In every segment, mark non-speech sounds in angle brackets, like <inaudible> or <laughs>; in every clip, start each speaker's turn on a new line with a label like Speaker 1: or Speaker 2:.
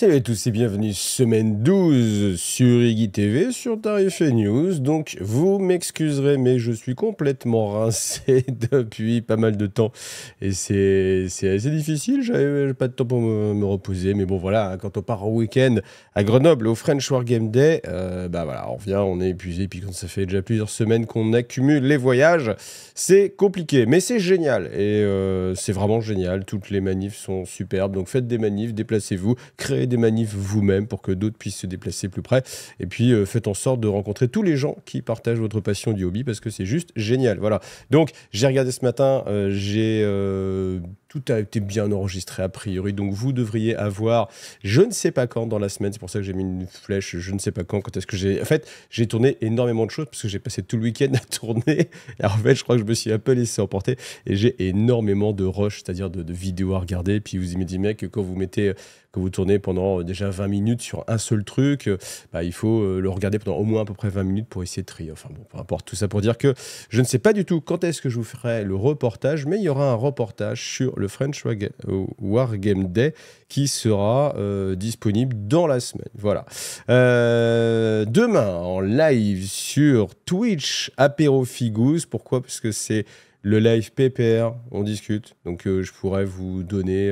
Speaker 1: Salut à tous et bienvenue semaine 12 sur Iggy TV, sur Tarif News. Donc vous m'excuserez mais je suis complètement rincé <laughs> depuis pas mal de temps et c'est assez difficile, j'avais pas de temps pour me, reposer mais bon voilà, hein, quand on part au week-end à Grenoble au French War Game Day, euh, bah voilà, on revient, on est épuisé puis quand ça fait déjà plusieurs semaines qu'on accumule les voyages, c'est compliqué mais c'est génial et euh, c'est vraiment génial, toutes les manifs sont superbes donc faites des manifs, déplacez-vous, créez des manifs vous-même pour que d'autres puissent se déplacer plus près. Et puis, euh, faites en sorte de rencontrer tous les gens qui partagent votre passion du hobby parce que c'est juste génial. Voilà. Donc, j'ai regardé ce matin, euh, j'ai euh, tout a été bien enregistré a priori, donc vous devriez avoir, je ne sais pas quand dans la semaine, c'est pour ça que j'ai mis une flèche, je ne sais pas quand, quand est-ce que j'ai... En fait, j'ai tourné énormément de choses parce que j'ai passé tout le week-end à <laughs> tourner. Et en fait, je crois que je me suis un peu laissé emporter et j'ai énormément de rush, c'est-à-dire de, vidéos à regarder. Puis vous imaginez que quand vous mettez, quand vous tournez pendant déjà 20 minutes sur un seul truc, bah, il faut euh, le regarder pendant au moins à peu près 20 minutes pour essayer de trier. Enfin bon, peu importe, tout ça pour dire que je ne sais pas du tout quand est-ce que je vous ferai le reportage, mais il y aura un reportage sur le French War Game Day qui sera euh, disponible dans la semaine. Voilà. Euh, demain, en live sur Twitch, Apéro Figouz. Pourquoi Parce que c'est le live PPR, on discute. Donc euh, je pourrais vous donner...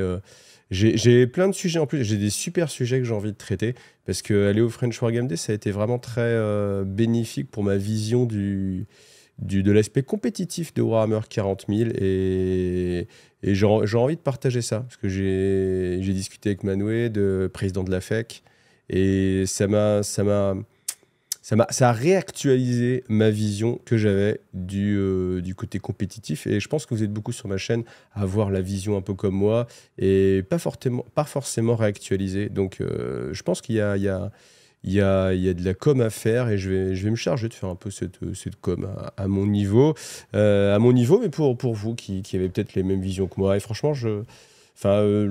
Speaker 1: j'ai plein de sujets en plus, j'ai des super sujets que j'ai envie de traiter parce que aller au French War Game Day, ça a été vraiment très bénéfique pour ma vision du, du, de l'aspect compétitif de Warhammer 40 000 et et j'ai envie de partager ça, parce que j'ai discuté avec Manoué, de président de la FEC, et ça m'a ça m'a ça a, ça a réactualisé ma vision que j'avais du, euh, du côté compétitif. Et je pense que vous êtes beaucoup sur ma chaîne à avoir la vision un peu comme moi et pas forcément, pas forcément réactualisée. Donc euh, je pense qu'il y a il y a, y a, de la com à faire et je vais, je vais me charger de faire un peu cette, cette com à, mon niveau, euh, à mon niveau, mais pour, pour vous qui, qui avez peut-être les mêmes visions que moi. Et franchement, je, Enfin, euh,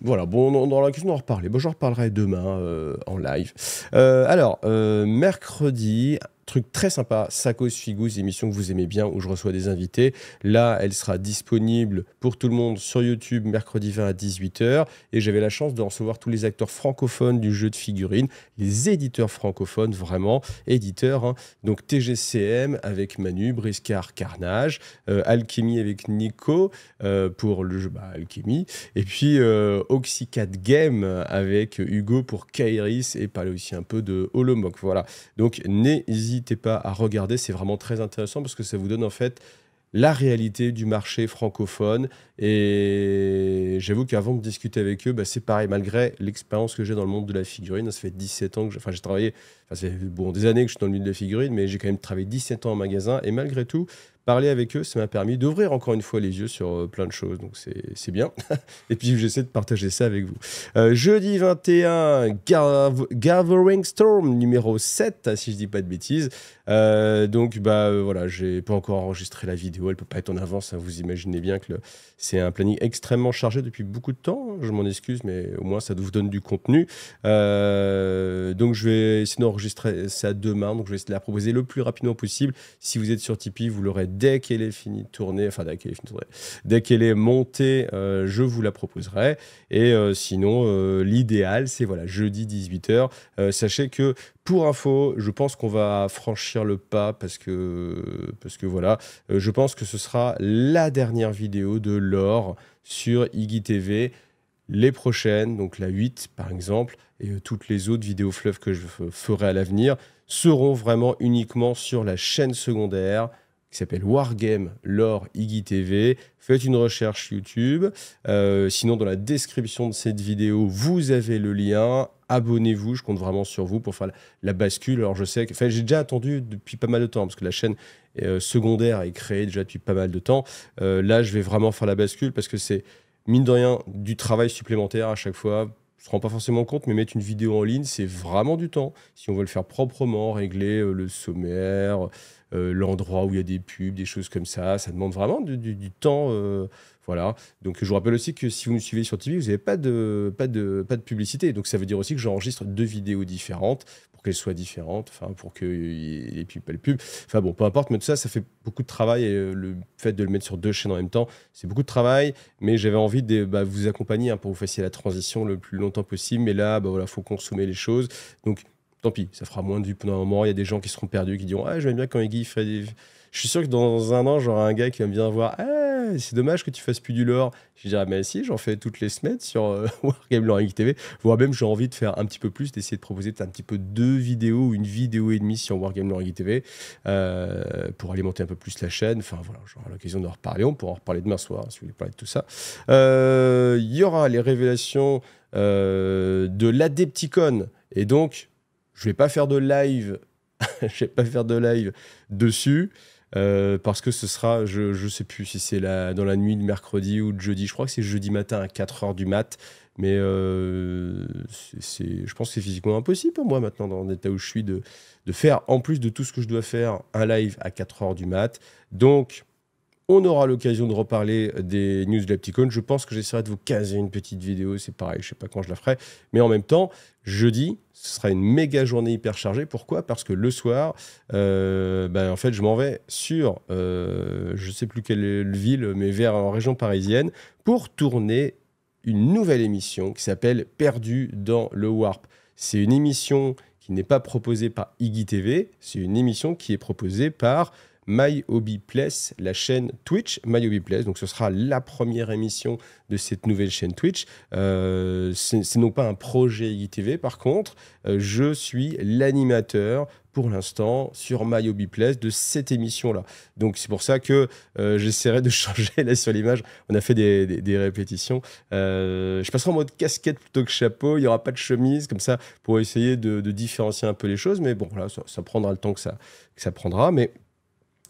Speaker 1: voilà, bon, dans, la question, en reparler. Bon, j'en reparlerai demain euh, en live. alors, mercredi, truc très sympa, Sakos Figus, émission que vous aimez bien, où je reçois des invités. Là, elle sera disponible pour tout le monde sur YouTube mercredi 20 à 18h. Et j'avais la chance de recevoir tous les acteurs francophones du jeu de figurines, les éditeurs francophones, vraiment, éditeurs. Hein. Donc TGCM avec Manu, Briscard, Carnage, euh, Alchemy avec Nico euh, pour le jeu bah, Alchemy, et puis euh, Oxycat Game avec Hugo pour Kairis et parler aussi un peu de Holomoc. Voilà. Donc n'hésitez n'hésitez pas à regarder, c'est vraiment très intéressant parce que ça vous donne en fait la réalité du marché francophone. Et j'avoue qu'avant de discuter avec eux, bah, c'est pareil, malgré l'expérience que j'ai dans le monde de la figurine, ça fait 17 ans que j'ai travaillé, enfin, ça fait bon, des années que je suis dans le milieu de la figurine, mais j'ai quand même travaillé 17 ans en magasin, et malgré tout, parler avec eux, ça m'a permis d'ouvrir encore une fois les yeux sur euh, plein de choses. Donc c'est bien. <laughs> Et puis j'essaie de partager ça avec vous. Euh, jeudi 21, Gathering Storm numéro 7, si je dis pas de bêtises. Euh, donc bah voilà, j'ai pas encore enregistré la vidéo, elle peut pas être en avance. Hein, vous imaginez bien que c'est un planning extrêmement chargé depuis beaucoup de temps. Hein, je m'en excuse, mais au moins ça vous donne du contenu. donc je vais essayer d'enregistrer ça demain. Donc je vais essayer de la proposer le plus rapidement possible. Si vous êtes sur Tipeee, vous l'aurez dès qu'elle est finie de tourner, enfin dès qu'elle est montée, euh, je vous la proposerai. Et euh, sinon, euh, l'idéal, c'est voilà, jeudi 18h. sachez que pour info, je pense qu'on va franchir le pas parce que, parce que voilà, je pense que ce sera la dernière vidéo de l'or sur Iggy TV les prochaines, donc la 8 par exemple, et toutes les autres vidéos fleuves que je ferai à l'avenir, seront vraiment uniquement sur la chaîne secondaire, qui s'appelle Wargame Lore Iggy TV. Faites une recherche YouTube. Euh, sinon, dans la description de cette vidéo, vous avez le lien. Abonnez-vous, je compte vraiment sur vous pour faire la, bascule. Alors, je sais que Enfin, j'ai déjà attendu depuis pas mal de temps parce que la chaîne euh, secondaire est créée déjà depuis pas mal de temps. Euh, là, je vais vraiment faire la bascule parce que c'est mine de rien du travail supplémentaire à chaque fois Je ne me pas forcément compte, mais mettre une vidéo en ligne, c'est vraiment du temps. Si on veut le faire proprement, régler le sommaire, euh, l'endroit où il y a des pubs, des choses comme ça. Ça demande vraiment du, temps. Euh, voilà. Donc, je vous rappelle aussi que si vous nous suivez sur TV, vous n'avez pas de, pas, de, pas de publicité. Donc, ça veut dire aussi que j'enregistre deux vidéos différentes pour qu'elles soient différentes, enfin, pour qu'il n'y ait pas de pub. Enfin, bon, peu importe, mais tout ça, ça fait beaucoup de travail. Et euh, le fait de le mettre sur deux chaînes en même temps, c'est beaucoup de travail. Mais j'avais envie de bah, vous accompagner hein, pour que vous fassiez la transition le plus longtemps possible. Mais là, bah, voilà, faut consommer les choses. Donc, tant pis, ça fera moins de vues pendant un moment. Il y a des gens qui seront perdus, qui diront Ah, j'aime bien quand Iggy fait des. Je suis sûr que dans un an, j'aurai un gars qui va me dire voir Ah, c'est dommage que tu fasses plus du lore. Je dirais Mais si, j'en fais toutes les semaines sur euh, <laughs> Wargame Lore TV. Voire même, j'ai envie de faire un petit peu plus, d'essayer de proposer un petit peu deux vidéos ou une vidéo et demie sur Wargame Lore TV euh, pour alimenter un peu plus la chaîne. Enfin, voilà, j'aurai l'occasion d'en reparler. On pourra en reparler demain soir hein, si vous voulez parler de tout ça. Euh, il y aura les révélations de l'Adepticon. Et donc, je vais pas faire de live. <laughs> je vais pas faire de live dessus. Euh, parce que ce sera, je, ne sais plus si c'est la, dans la nuit de mercredi ou de jeudi, je crois que c'est jeudi matin à 4h du mat, mais euh, je pense que c'est physiquement impossible pour moi maintenant, dans l'état où je suis, de, de, faire, en plus de tout ce que je dois faire, un live à 4h du mat. Donc, on aura l'occasion de reparler des news de Lepticon. Je pense que j'essaierai de vous caser une petite vidéo. C'est pareil, je ne sais pas quand je la ferai. Mais en même temps, jeudi, ce sera une méga journée hyper chargée. Pourquoi Parce que le soir, euh, ben, en fait, je m'en vais sur, euh, je sais plus quelle ville, mais vers en région parisienne, pour tourner une nouvelle émission qui s'appelle Perdu dans le Warp. C'est une émission qui n'est pas proposée par Iggy TV, c'est une émission qui est proposée par My Hobby Place, la chaîne Twitch My Hobby Place. Donc ce sera la première émission de cette nouvelle chaîne Twitch. Euh, c'est non pas un projet ITV, par contre, euh, je suis l'animateur pour l'instant sur My Hobby Place de cette émission-là. Donc c'est pour ça que euh, j'essaierai de <laughs> changer là sur l'image. On a fait des, répétitions. je passerai en mode casquette plutôt que chapeau. Il n'y aura pas de chemise comme ça pour essayer de, différencier un peu les choses. Mais bon, là, ça, prendra le temps que ça, que ça prendra. Mais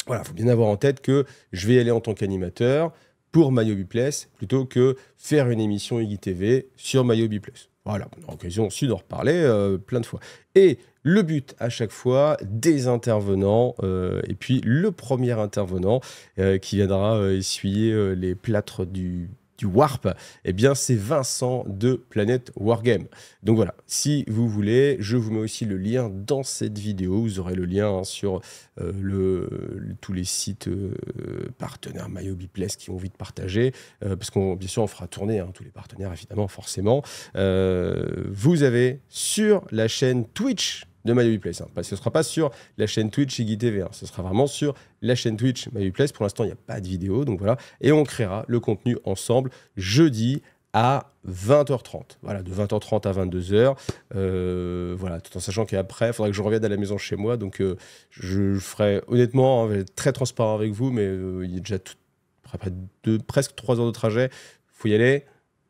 Speaker 1: voilà, faut bien avoir en tête que je vais aller en tant qu'animateur pour Mayo Plus plutôt que faire une émission TV sur Mayo Plus. Voilà, on a l'occasion aussi d'en reparler euh, plein de fois. Et le but à chaque fois des intervenants, euh, et puis le premier intervenant euh, qui viendra essuyer les plâtres du du Warp, eh bien c'est Vincent de Planète Wargame. Donc voilà, si vous voulez, je vous mets aussi le lien dans cette vidéo. Vous aurez le lien hein, sur euh, le, tous les sites euh, partenaires MyObiPlays qui ont envie de partager, euh, parce qu'on bien sûr on fera tourner hein, tous les partenaires évidemment forcément. vous avez sur la chaîne Twitch de MyUplace. Place, hein. Parce que ce ne sera pas sur la chaîne Twitch IGTV, hein. ce sera vraiment sur la chaîne Twitch Place, Pour l'instant, il n'y a pas de vidéo, donc voilà. Et on créera le contenu ensemble jeudi à 20h30. Voilà, de 20h30 à 22h. Euh, voilà, tout en sachant qu'après, il faudra que je revienne à la maison chez moi. Donc, euh, je ferai honnêtement, hein, très transparent avec vous, mais euh, il y a déjà presque 3 heures de trajet. faut y aller,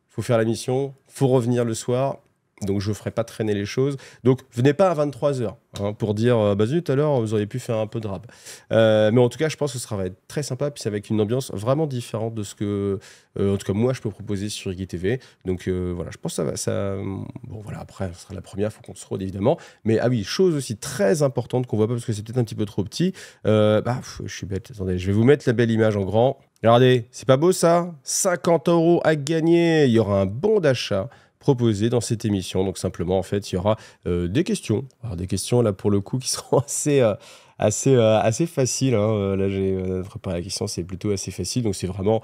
Speaker 1: faut faire la mission, faut revenir le soir. Donc je ne ferai pas traîner les choses. Donc venez pas à 23h hein, pour dire euh, bah zut l'heure vous auriez pu faire un peu de rap. Euh, mais en tout cas je pense que ce sera être très sympa puis avec une ambiance vraiment différente de ce que euh, en tout cas moi je peux proposer sur IGTV. TV. Donc euh, voilà je pense que ça va ça bon voilà après ce sera la première faut qu'on se rôde évidemment. Mais ah oui chose aussi très importante qu'on voit pas parce que c'est peut-être un petit peu trop petit. bah je suis bête attendez je vais vous mettre la belle image en grand. Regardez c'est pas beau ça 50 euros à gagner il y aura un bon d'achat proposé dans cette émission. Donc simplement, en fait, il y aura euh, des questions. Alors, des questions, là, pour le coup, qui <laughs> seront assez... Euh, euh, faciles. assez, assez facile. Hein. Là, j'ai préparé la question, c'est plutôt assez facile. Donc, c'est vraiment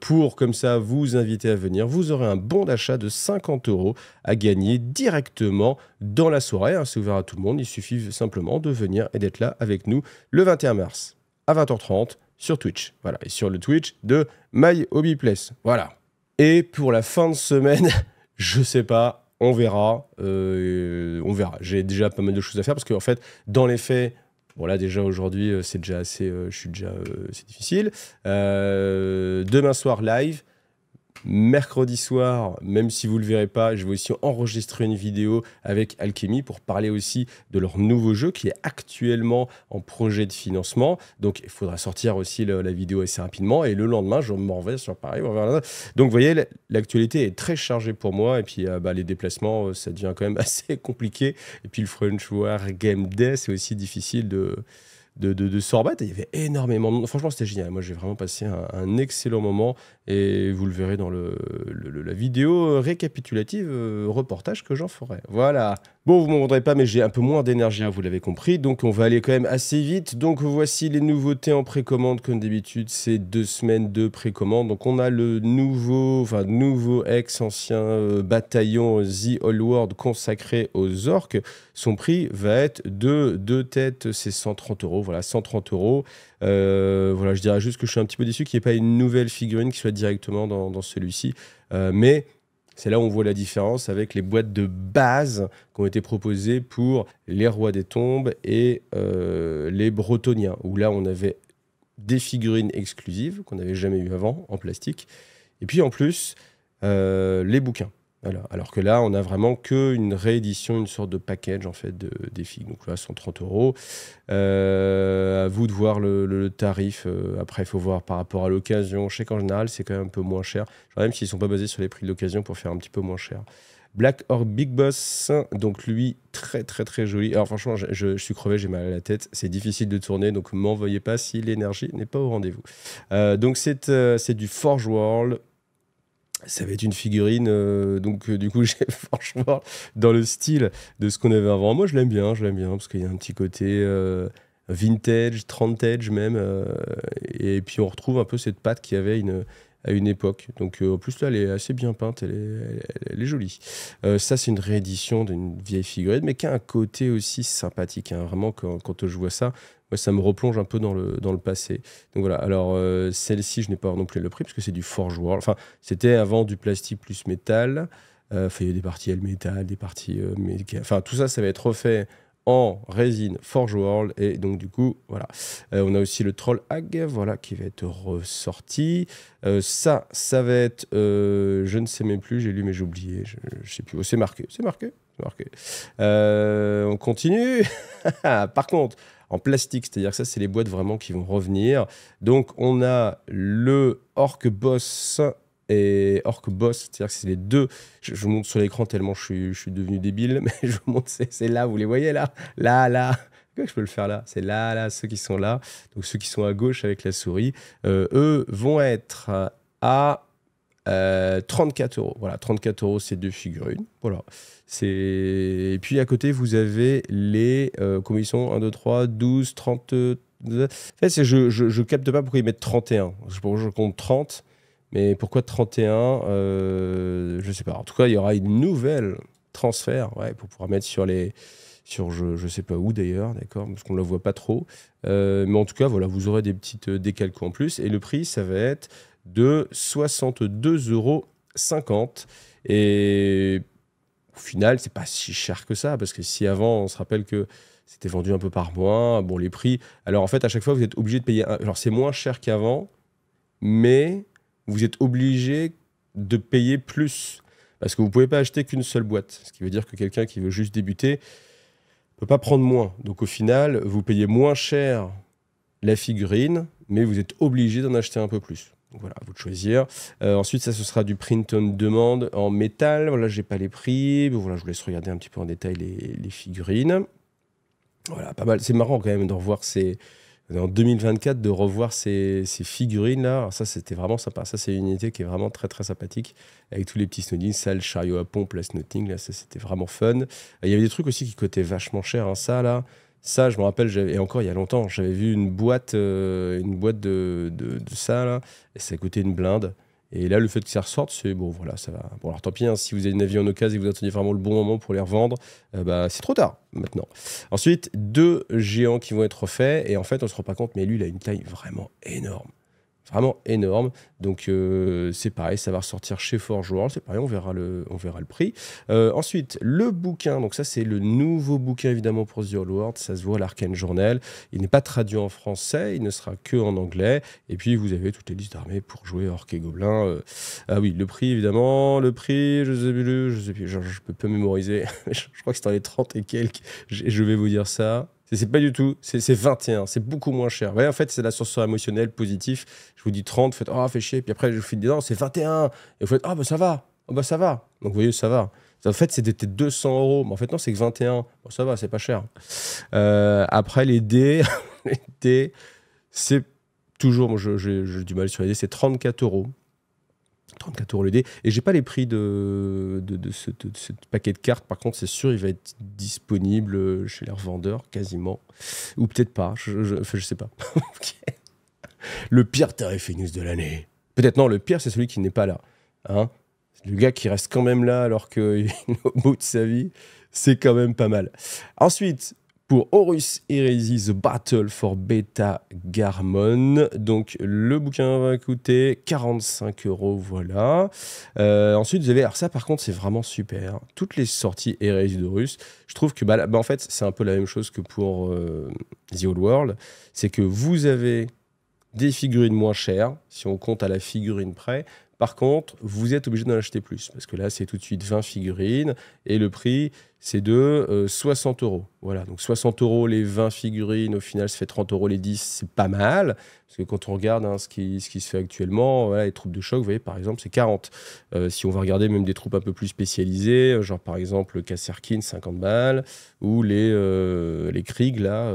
Speaker 1: pour, comme ça, vous inviter à venir. Vous aurez un bon d'achat de 50 euros à gagner directement dans la soirée. Hein. C'est ouvert à tout le monde. Il suffit simplement de venir et d'être là avec nous le 21 mars à 20h30 sur Twitch. Voilà. Et sur le Twitch de My Hobby Place. Voilà. Et pour la fin de semaine. <laughs> Je sais pas. On verra. Euh, on verra. J'ai déjà pas mal de choses à faire parce qu'en en fait, dans les faits, Bon déjà aujourd'hui euh, c'est déjà assez, euh, je suis déjà, c'est difficile. demain soir live, Mercredi soir, même si vous ne le verrez pas, je vais aussi enregistrer une vidéo avec Alchemy pour parler aussi de leur nouveau jeu qui est actuellement en projet de financement. Donc il faudra sortir aussi la vidéo assez rapidement. Et le lendemain, je m'en vais sur Paris. Donc vous voyez, l'actualité est très chargée pour moi. Et puis euh, bah, les déplacements, euh, ça devient quand même <laughs> assez compliqué. Et puis le French War Game Day, c'est aussi difficile de de, de, il y avait énormément Franchement, c'était génial. Moi, j'ai vraiment passé un, excellent moment. Et vous le verrez dans le, la vidéo récapitulative euh, reportage que j'en ferai. Voilà. Bon, vous ne m'entendrez pas, mais j'ai un peu moins d'énergie, hein, vous l'avez compris. Donc, on va aller quand même assez vite. Donc, voici les nouveautés en précommande. Comme d'habitude, c'est deux semaines de précommande. Donc, on a le nouveau, enfin, nouveau ex-ancien euh, bataillon The All World consacré aux orques. Son prix va être de deux têtes, c'est 130 euros. Voilà, 130 euros. Euh, voilà, je dirais juste que je suis un petit peu déçu qu'il n'y ait pas une nouvelle figurine qui soit directement dans, celui-ci. Euh, mais c'est là où on voit la différence avec les boîtes de base qui ont été proposées pour les rois des tombes et euh, les bretoniens, où là on avait des figurines exclusives qu'on n'avait jamais eues avant en plastique. Et puis en plus, euh, les bouquins. Alors que là, on a vraiment qu'une réédition, une sorte de package en fait de, des figues. Donc là, 130 euros. Euh, à vous de voir le, tarif. Euh, après, il faut voir par rapport à l'occasion. Je sais qu'en général, c'est quand même un peu moins cher. même s'ils ne sont pas basés sur les prix de l'occasion pour faire un petit peu moins cher. Black or Big Boss, donc lui, très très très joli. Alors franchement, je, suis crevé, j'ai mal à la tête, c'est difficile de tourner, donc m'envoyez pas si l'énergie n'est pas au rendez-vous. Euh, donc c'est du Forge World, ça va être une figurine, euh, donc euh, du coup, <laughs> j'ai franchement, dans le style de ce qu'on avait avant, moi je l'aime bien, je l'aime bien, parce qu'il y a un petit côté euh, vintage, vintage, trentage même, et puis on retrouve un peu cette patte qui avait une, à une époque. Donc euh, en plus là, elle est assez bien peinte, elle est, jolie. Euh, ça, c'est une réédition d'une vieille figurine, mais qui a un côté aussi sympathique. Hein. Vraiment, quand, je vois ça, moi, ça me replonge un peu dans le, dans le passé. Donc voilà, alors euh, celle-ci, je n'ai pas non le prix, parce que c'est du Forge World. Enfin, c'était avant du plastique plus métal. il y a des parties L-métal, des parties... Euh, Enfin, tout ça, ça va être refait en résine Forge World. Et donc, du coup, voilà. Euh, on a aussi le Troll Hag, voilà, qui va être ressorti. Euh, ça, ça va être. Euh, je ne sais même plus, j'ai lu, mais j'ai oublié. Je, sais plus. où oh, c'est marqué, c'est marqué, c'est marqué. on continue. <laughs> Par contre. En plastique, c'est-à-dire que ça, c'est les boîtes vraiment qui vont revenir. Donc, on a le Orc Boss et Orc Boss. C'est-à-dire que c'est les deux. Je, monte vous montre sur l'écran tellement je suis, devenu débile, <laughs> mais je vous montre, c'est là, vous les voyez là Là, là je peux le faire là C'est là, là, ceux qui sont là. Donc ceux qui sont à gauche avec la souris, euh, eux vont être à 34 euh, euros. Voilà, 34 euros, c'est deux figurines. Voilà. Et puis à côté, vous avez les euh, commissions 1, 2, 3, 12, 30. En fait, je, ne capte pas pourquoi ils mettent 31. Je, je compte 30. Mais pourquoi 31 euh, Je sais pas. En tout cas, il y aura une nouvelle transfert ouais, pour pouvoir mettre sur les sur je, je sais pas où d'ailleurs, d'accord, parce qu'on ne la voit pas trop. Euh, mais en tout cas, voilà, vous aurez des petites euh, décalques en plus. Et le prix, ça va être de 62,50 euros. Et au final, c'est pas si cher que ça, parce que si avant, on se rappelle que c'était vendu un peu par mois, bon, les prix. Alors en fait, à chaque fois, vous êtes obligé de payer. Alors c'est moins cher qu'avant, mais vous êtes obligé de payer plus. Parce que vous ne pouvez pas acheter qu'une seule boîte. Ce qui veut dire que quelqu'un qui veut juste débuter ne peut pas prendre moins. Donc au final, vous payez moins cher la figurine, mais vous êtes obligé d'en acheter un peu plus. voilà, à vous de choisir. Euh, ensuite, ça, ce sera du print on demande en métal. Voilà, j'ai pas les prix. voilà, je vous laisse regarder un petit peu en détail les, les figurines. Voilà, pas mal. C'est marrant quand même de revoir ces, en 2024 de revoir ces, figurines là. ça c'était vraiment sympa. Ça c'est une unité qui est vraiment très très sympathique avec tous les petits snowdings, ça le chariot à pompe, la là, ça c'était vraiment fun. Il y avait des trucs aussi qui coûtaient vachement cher hein, ça là. Ça, je me rappelle, et encore il y a longtemps, j'avais vu une boîte, euh, une boîte de, de, ça, là, et ça coûtait une blinde. Et là, le fait que ça ressorte, c'est bon, voilà, ça va. Bon, alors tant pis, hein, si vous avez une avion en occasion et que vous attendiez vraiment le bon moment pour les revendre, euh, bah, c'est trop tard maintenant. Ensuite, deux géants qui vont être faits, et en fait, on se rend pas compte, mais lui, il a une taille vraiment énorme vraiment énorme. Donc euh, c'est pareil, ça va ressortir chez Forge World, c'est pareil, on verra le, on verra le prix. Euh, ensuite, le bouquin, donc ça c'est le nouveau bouquin évidemment pour The World, ça se voit à l'Arcane Journal. Il n'est pas traduit en français, il ne sera que en anglais. Et puis vous avez toutes les listes d'armées pour jouer Orc et Gobelin. Euh. ah oui, le prix évidemment, le prix, je sais plus, je sais plus, je peux pas mémoriser, <laughs> je crois que c'est dans les 30 et quelques, je vais vous dire ça. C'est pas du tout, c'est 21, c'est beaucoup moins cher. Vous voyez, en fait, c'est la source émotionnelle, positif. Je vous dis 30, vous faites Ah, oh, fait chier. Puis après, je vous fais non, c'est 21. Et vous faites Ah, oh, bah ça va, oh, bah ça va. Donc vous voyez, ça va. En fait, c'était 200 euros. Mais en fait, non, c'est que 21. Bon, ça va, c'est pas cher. Euh, après, les dés, <laughs> les dés c'est toujours, moi, j'ai du mal sur les dés, c'est 34 euros. 34 euros le dé. Et j'ai pas les prix de, de, ce, paquet de cartes. Par contre, c'est sûr, il va être disponible chez les revendeurs quasiment. Ou peut-être pas. Je, je, sais pas. <laughs> Le pire Terrefenus de l'année. Peut-être non, le pire, c'est celui qui n'est pas là. Hein le gars qui reste quand même là alors qu'il <laughs> est au bout de sa vie, c'est quand même pas mal. Ensuite, pour Horus Heresy The Battle for Beta Garmon. Donc le bouquin va coûter 45 euros, voilà. Euh, ensuite vous avez, alors ça par contre c'est vraiment super, hein. toutes les sorties Heresy d'Horus, je trouve que bah, bah, en fait c'est un peu la même chose que pour euh, The Old World, c'est que vous avez des figurines moins chères, si on compte à la figurine près, par contre, vous êtes obligé d'en acheter plus, parce que là, c'est tout de suite 20 figurines, et le prix, c'est de 60 euh, euros. Voilà, donc 60 euros les 20 figurines, au final, ça fait 30 euros les 10, c'est pas mal. Parce que quand on regarde hein, ce, qui, ce qui se fait actuellement, les troupes de choc, vous voyez, par exemple, c'est 40. Euh, si on va regarder même des troupes un peu plus spécialisées, euh, genre par exemple le Kasserkin, 50 balles, ou les, euh, les là,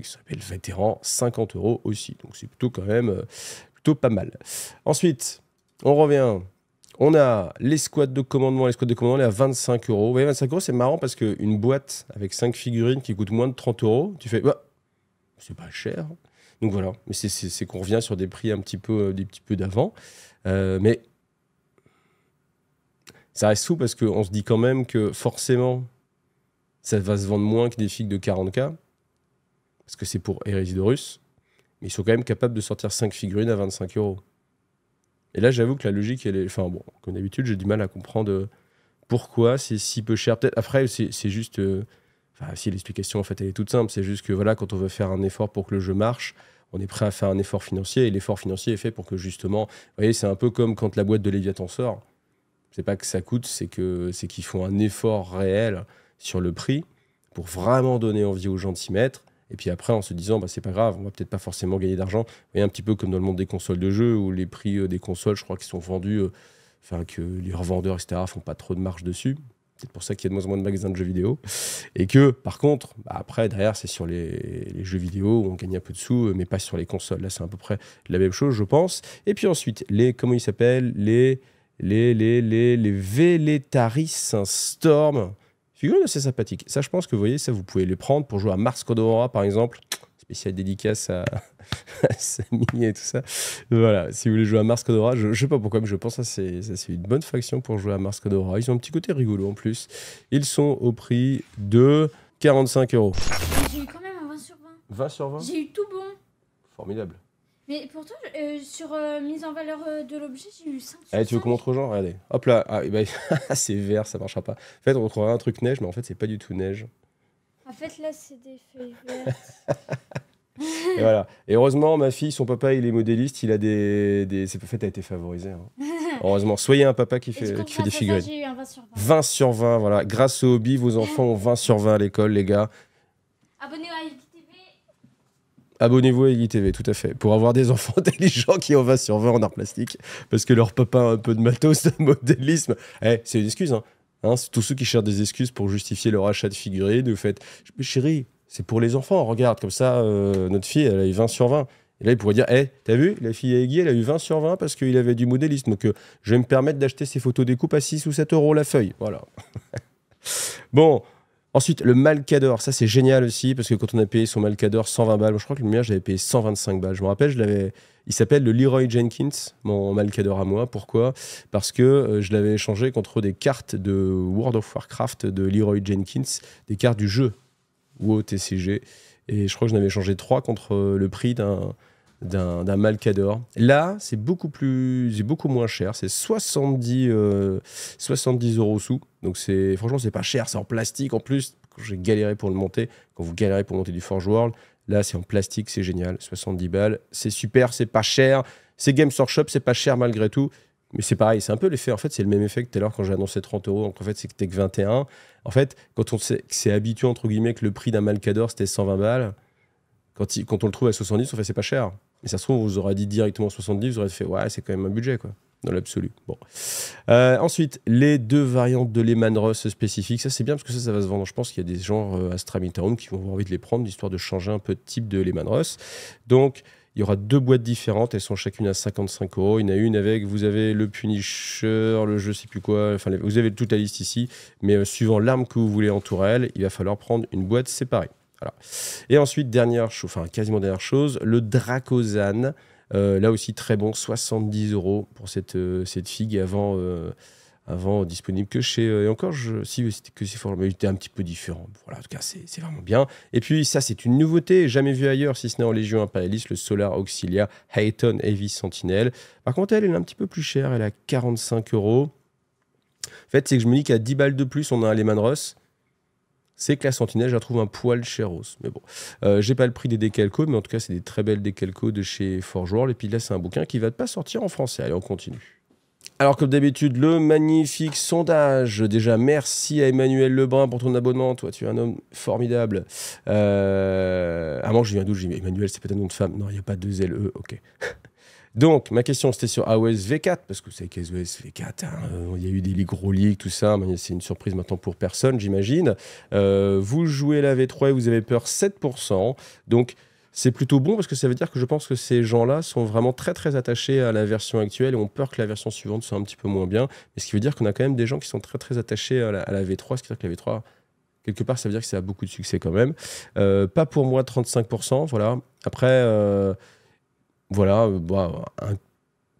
Speaker 1: qui s'appelle Vétéran, 50 euros aussi. Donc c'est plutôt quand même plutôt pas mal. Ensuite, on revient on a l'escouade de commandement. l'escouade de commandement, est à 25 euros. Vous voyez, 25 euros, c'est marrant parce qu'une boîte avec 5 figurines qui coûte moins de 30 euros, tu fais, bah, c'est pas cher. Donc voilà, mais c'est qu'on revient sur des prix un petit peu, euh, petits peu d'avant. Euh, mais ça reste fou parce qu'on se dit quand même que forcément, ça va se vendre moins que des figues de 40K. Parce que c'est pour Hérésidorus. Mais ils sont quand même capables de sortir 5 figurines à 25 euros. Et là, j'avoue que la logique, elle est. bon, comme d'habitude, j'ai du mal à comprendre euh, pourquoi c'est si peu cher. être après, c'est juste. Euh, enfin, si l'explication, en fait, elle est toute simple. C'est juste que, voilà, quand on veut faire un effort pour que le jeu marche, on est prêt à faire un effort financier. Et l'effort financier est fait pour que, justement. Vous voyez, c'est un peu comme quand la boîte de Léviathan sort. C'est pas que ça coûte, c'est que qu'ils font un effort réel sur le prix pour vraiment donner envie aux gens de s'y mettre. Et puis après, en se disant, bah, c'est pas grave, on va peut-être pas forcément gagner d'argent. Mais un petit peu comme dans le monde des consoles de jeux, où les prix euh, des consoles, je crois qu'ils sont vendus, euh, enfin, que les revendeurs, etc., font pas trop de marge dessus. C'est pour ça qu'il y a de moins en moins de magasins de jeux vidéo. Et que, par contre, bah, après, derrière, c'est sur les, jeux vidéo où on gagne un peu de sous, mais pas sur les consoles. Là, c'est à peu près la même chose, je pense. Et puis ensuite, les, comment ils s'appellent Les, les, les, les, les Storm. C'est sympathique. Ça, je pense que vous voyez, ça, vous pouvez les prendre pour jouer à Mars Codora, par exemple. Spécial dédicace à, <laughs> Samy et tout ça. Voilà, si vous voulez jouer à Mars Codora, je, sais pas pourquoi, mais je pense que c'est une bonne faction pour jouer à Mars Codora. Ils ont un petit côté rigolo en plus. Ils sont au prix de 45 euros. J'ai eu quand même un 20 sur 20. 20 sur 20 J'ai eu tout bon. Formidable. Mais pourtant, toi, euh, sur euh, mise en valeur euh, de l'objet, j'ai eu 5. Eh, tu veux qu'on montre aux gens Regardez. Hop là. Ah, eh ben, <laughs> c'est vert, ça marchera pas. En fait, on retrouvera un truc neige, mais en fait, c'est pas du tout neige. En fait, là, c'est des feuilles <laughs> vertes. et voilà. Et heureusement, ma fille, son papa, il est modéliste. Il a des. des... C'est en fait, a été favorisé. Hein. <laughs> heureusement, soyez un papa qui fait, fait des figurines. 20 sur 20. voilà. Grâce au hobby, vos enfants ont 20 sur 20 à l'école, les gars. Abonnez-vous à Abonnez-vous à Iggy TV, tout à fait. Pour avoir des <laughs> enfants intelligents qui ont 20 sur 20 en art plastique, parce que leur papa a un peu de matos de modélisme. Eh, c'est une excuse, hein. hein c'est tous ceux qui cherchent des excuses pour justifier leur achat de figurines. Vous faites, chérie, c'est pour les enfants, regarde, comme ça, euh, notre fille, elle a eu 20 sur 20. Et là, il pourrait dire Hé, eh, t'as vu La fille Aiguille, elle a eu 20 sur 20 parce qu'il avait du modélisme. Donc, euh, je vais me permettre d'acheter ces photos découpes à 6 ou 7 euros la feuille. Voilà. <laughs> bon, Ensuite, le Malcador, ça c'est génial aussi, parce que quand on a payé son Malcador 120 balles, je crois que le mien j'avais payé 125 balles. Je me rappelle, Il s'appelle le Leroy Jenkins, mon Malcador à moi. Pourquoi Parce que euh, je l'avais échangé contre des cartes de World of Warcraft de Leroy Jenkins, des cartes du jeu au TCG. Et je crois que je avais échangé trois contre euh, le prix d'un d'un Malcador. Là, c'est beaucoup plus, beaucoup moins cher. C'est 70, 70 euh, euros sous. Donc c'est, franchement, c'est pas cher. C'est en plastique en plus. J'ai galéré pour le monter. Quand vous galérez pour monter du Forge World, là, c'est en plastique, c'est génial. 70 balles, c'est super, c'est pas cher. C'est Games Workshop, c'est pas cher malgré tout. Mais c'est pareil, c'est un peu l'effet. En fait, c'est le même effet que tout à l'heure quand j'ai annoncé 30 euros. Donc en fait, c'est que que 21. En fait, quand on s'est habitué entre guillemets que le prix d'un Malcador c'était 120 balles, quand, quand on le trouve à 70, on fait c'est pas cher. Mais ça se trouve, on vous aura dit directement 70, vous aurez fait ouais, c'est quand même un budget, quoi, dans l'absolu. Bon. Euh, ensuite, les deux variantes de Lehman Ross spécifiques, ça c'est bien parce que ça, ça va se vendre. Je pense qu'il y a des gens euh, à Stramitarum qui vont avoir envie de les prendre, histoire de changer un peu de type de Lehman Ross. Donc, il y aura deux boîtes différentes, elles sont chacune à 55 euros. Il y en a une avec, vous avez le Punisher, le je sais plus quoi, enfin vous avez toute la liste ici, mais euh, suivant l'arme que vous voulez entourer, il va falloir prendre une boîte séparée. Et ensuite, dernière chose, enfin quasiment dernière chose, le Dracozan. Euh, là aussi très bon, 70 euros pour cette, euh, cette figue avant, euh, avant disponible que chez. et encore, je, si c'était que c'est fort, mais était un petit peu différent. Voilà, en tout cas, c'est vraiment bien. Et puis, ça, c'est une nouveauté jamais vue ailleurs, si ce n'est en Légion Imperialis, le Solar Auxilia Hayton Heavy Sentinel. Par contre, elle, est un petit peu plus chère, elle est à 45 euros. En fait, c'est que je me dis qu'à 10 balles de plus, on a un Lehman Ross c'est que la sentinelle, je trouve un poil chez Rose. Mais bon, euh, j'ai pas le prix des décalcos, mais en tout cas, c'est des très belles décalcos de chez Forge World. Et puis là, c'est un bouquin qui va pas sortir en français. Allez, on continue. Alors, comme d'habitude, le magnifique sondage. Déjà, merci à Emmanuel Lebrun pour ton abonnement. Toi, tu es un homme formidable. Euh... Ah, moi, je viens d'où Emmanuel, c'est peut-être un nom de femme. Non, il n'y a pas deux LE. E, ok. <laughs> Donc, ma question, c'était sur AOS V4, parce que vous savez qu'AOS V4, hein, euh, il y a eu des ligues gros ligues, tout ça, c'est une surprise maintenant pour personne, j'imagine. Euh, vous jouez la V3 et vous avez peur 7%, donc c'est plutôt bon, parce que ça veut dire que je pense que ces gens-là sont vraiment très très attachés à la version actuelle et ont peur que la version suivante soit un petit peu moins bien, mais ce qui veut dire qu'on a quand même des gens qui sont très très attachés à la, V3, ce qui veut dire que la V3 quelque part, ça veut dire que ça a beaucoup de succès quand même. Euh, pas pour moi 35%, voilà. Après, voilà,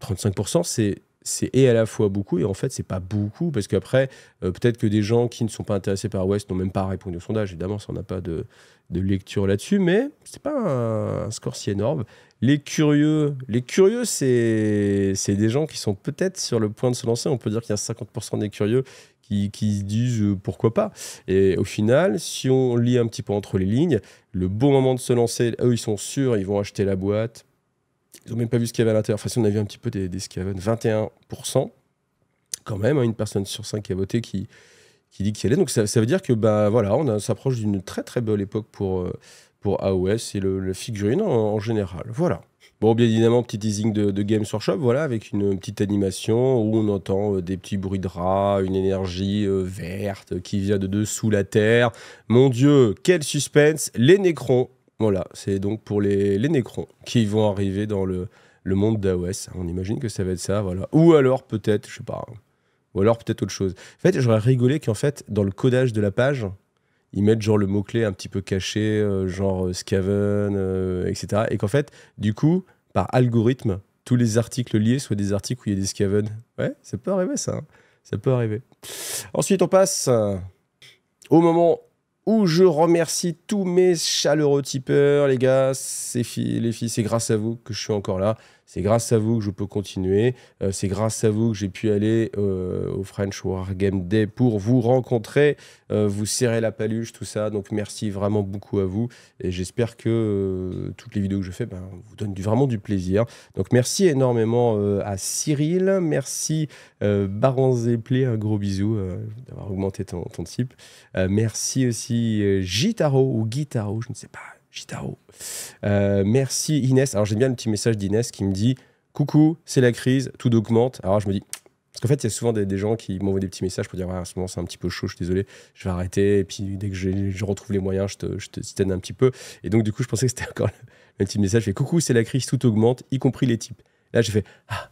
Speaker 1: 35%, euh, bah, c'est et à la fois beaucoup et en fait c'est pas beaucoup parce qu'après euh, peut-être que des gens qui ne sont pas intéressés par West n'ont même pas répondu au sondage évidemment on n'a pas de, lecture là-dessus mais c'est pas un, score si énorme les curieux les curieux c'est des gens qui sont peut-être sur le point de se lancer on peut dire qu'il y a 50% des curieux qui, qui disent euh, pourquoi pas et au final si on lit un petit peu entre les lignes le bon moment de se lancer eux ils sont sûrs ils vont acheter la boîte ils n'ont même pas vu ce qu'il y avait à l'intérieur. Enfin, si on a vu un petit peu des, skyven 21% quand même, hein, une personne sur cinq qui a voté qui, qui dit qu'elle est. Donc ça, ça, veut dire que bah, voilà, on s'approche d'une très très belle époque pour, euh, pour AOS et le, figurine en, général. Voilà. Bon, bien évidemment, petit teasing de, de, Games Workshop, voilà, avec une petite animation où on entend euh, des petits bruits de rats, une énergie euh, verte qui vient de dessous la terre. Mon Dieu, quel suspense Les Nécrons voilà, c'est donc pour les, les Nécrons qui vont arriver dans le, le monde d'AOS. On imagine que ça va être ça, voilà. Ou alors peut-être, je sais pas, ou alors peut-être autre chose. En fait, j'aurais rigolé qu'en fait, dans le codage de la page, ils mettent genre le mot-clé un petit peu caché, euh, genre euh, Scaven, euh, etc. Et qu'en fait, du coup, par algorithme, tous les articles liés soient des articles où il y a des Scaven. Ouais, ça peut arriver ça. Hein. Ça peut arriver. Ensuite, on passe au moment où je remercie tous mes chaleureux tipeurs, les gars, les filles, c'est grâce à vous que je suis encore là. C'est grâce à vous que je peux continuer. Euh, c'est grâce à vous que j'ai pu aller euh, au French War Game Day pour vous rencontrer, euh, vous serrer la paluche, tout ça. Donc merci vraiment beaucoup à vous. Et j'espère que toutes les vidéos que je fais ben, vous donnent du, vraiment du plaisir. Donc merci énormément à Cyril. Merci Baron Zeppelé un gros bisou d'avoir augmenté ton, ton type. merci aussi Gitaro ou Guitaro, je ne sais pas euh, merci Inès. Alors j'aime bien le petit message d'Inès qui me dit Coucou, c'est la crise, tout augmente. Alors je me dis parce qu'en fait, il y a souvent des, gens qui m'envoient des petits messages pour dire Ouais, en ce moment, c'est un petit peu chaud, je suis désolé, je vais arrêter. Et puis, dès que je, retrouve les moyens, je te, je un petit peu. Et donc, du coup, je pensais que c'était <laughs> encore le, petit message. Je Coucou, c'est la crise, tout augmente, y compris les types. Là, j'ai fait Ah,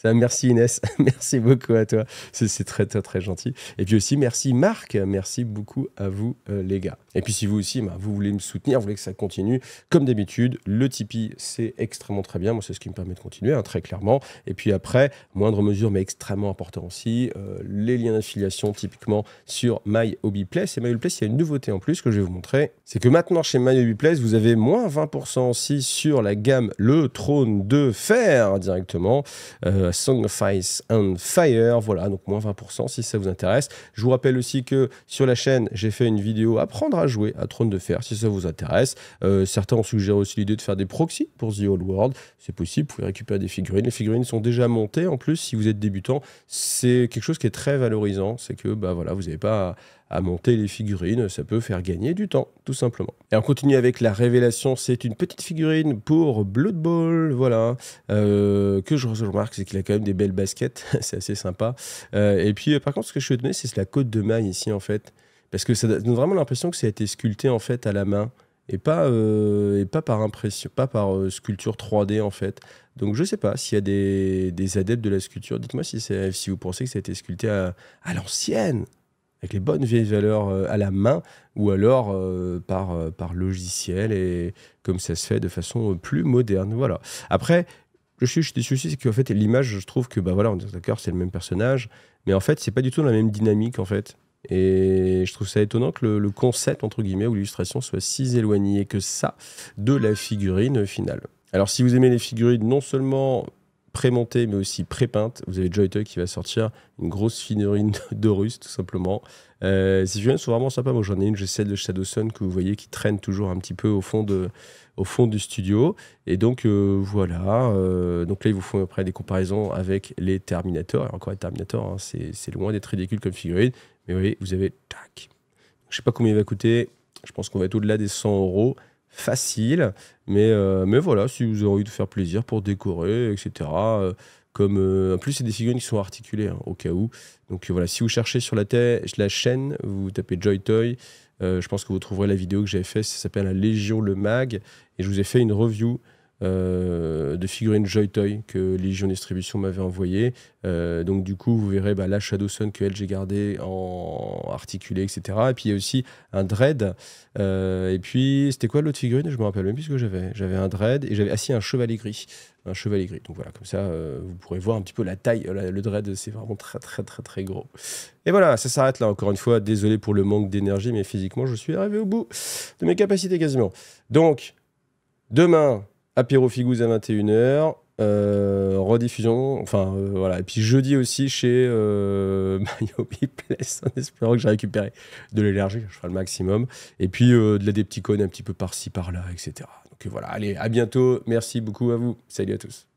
Speaker 1: ça, merci Inès, <laughs> merci beaucoup à toi. C'est très, très, très gentil. Et puis aussi, merci Marc, merci beaucoup à vous, euh, les gars. Et puis si vous aussi, bah, vous voulez me soutenir, vous voulez que ça continue, comme d'habitude, le Tipeee, c'est extrêmement très bien. Moi, c'est ce qui me permet de continuer, hein, très clairement. Et puis après, moindre mesure, mais extrêmement important aussi, euh, les liens d'affiliation, typiquement sur My Hobby Place. Et My Hobby Place, il y a une nouveauté en plus que je vais vous montrer. C'est que maintenant, chez My Hobby Place, vous avez moins 20% aussi sur la gamme Le Trône de Fer directement. Euh, euh, Song of and Fire. Voilà, donc moins 20% si ça vous intéresse. Je vous rappelle aussi que sur la chaîne, j'ai fait une vidéo apprendre à jouer à Trône de Fer si ça vous intéresse. Euh, certains ont suggéré aussi l'idée de faire des proxys pour The Old World. C'est possible, vous pouvez récupérer des figurines. Les figurines sont déjà montées en plus si vous êtes débutant. C'est quelque chose qui est très valorisant. C'est que bah, voilà, vous n'avez pas à à monter les figurines, ça peut faire gagner du temps, tout simplement. Et on continue avec la révélation, c'est une petite figurine pour Blood Bowl, voilà, euh, que je remarque, c'est qu'il a quand même des belles baskets, <laughs> c'est assez sympa. Euh, et puis, euh, par contre, ce que je vais donner, c'est la côte de maille ici, en fait, parce que ça donne vraiment l'impression que ça a été sculpté, en fait, à la main et pas, et pas par impression, pas par sculpture 3D en fait. Donc je sais pas s'il y a des, adeptes de la sculpture. Dites-moi si, si vous pensez que ça a été sculpté à, à l'ancienne, avec les bonnes vieilles valeurs euh, à la main, ou alors euh, par, euh, par logiciel, et comme ça se fait de façon plus moderne. Voilà. Après, je suis je suis c'est qu'en fait, l'image, je trouve que, bah voilà, on est d'accord, c'est le même personnage, mais en fait, c'est pas du tout la même dynamique, en fait. Et je trouve ça étonnant que le, le concept, entre guillemets, ou l'illustration soit si éloigné que ça de la figurine finale. Alors, si vous aimez les figurines, non seulement Prémontée, mais aussi prépeinte Vous avez Joy qui va sortir une grosse figurine <laughs> d'Horus tout simplement. Euh, ces figurines sont vraiment sympas. Moi j'en ai une, j'ai celle de Sun que vous voyez qui traîne toujours un petit peu au fond, de, au fond du studio. Et donc euh, voilà. Euh, donc là ils vous font après des comparaisons avec les Terminator. et encore les Terminator, hein, c'est loin d'être ridicule comme figurine. Mais vous voyez, vous avez tac. Je sais pas combien il va coûter. Je pense qu'on va être au-delà des 100 euros facile. Mais, euh, mais voilà, si vous avez envie de faire plaisir pour décorer, etc. Euh, comme, euh, en plus, c'est des figurines qui sont articulées, hein, au cas où. Donc voilà, si vous cherchez sur la, la chaîne, vous tapez Joy Toy. je pense que vous trouverez la vidéo que j'avais faite, ça s'appelle La Légion le Mag. Et je vous ai fait une review euh, de figurines Joy Toy que Légion Distribution m'avait envoyé. Euh, donc du coup, vous verrez bah, la Shadow Sun que j'ai gardé en articulé, etc. Et puis il y a aussi un Dread. Euh, et puis c'était quoi l'autre figurine Je me rappelle même plus ce que j'avais. J'avais un Dread et j'avais assis ah, un Chevalier Gris. Un Chevalier Gris. Donc voilà, comme ça, vous pourrez voir un petit peu la taille. Le Dread, c'est vraiment très très très très gros. Et voilà, ça s'arrête là. Encore une fois, désolé pour le manque d'énergie, mais physiquement, je suis arrivé au bout de mes capacités quasiment. Donc demain. Apéro Pyrofigouz à 21h. Euh, rediffusion, enfin euh, voilà. Et puis jeudi aussi chez euh, <laughs> Place, en espérant que j'ai récupéré de l'énergie, je ferai le maximum. Et puis euh, de la dépticone un petit peu par-ci, par-là, etc. Donc voilà, allez, à bientôt. Merci beaucoup à vous. Salut à tous.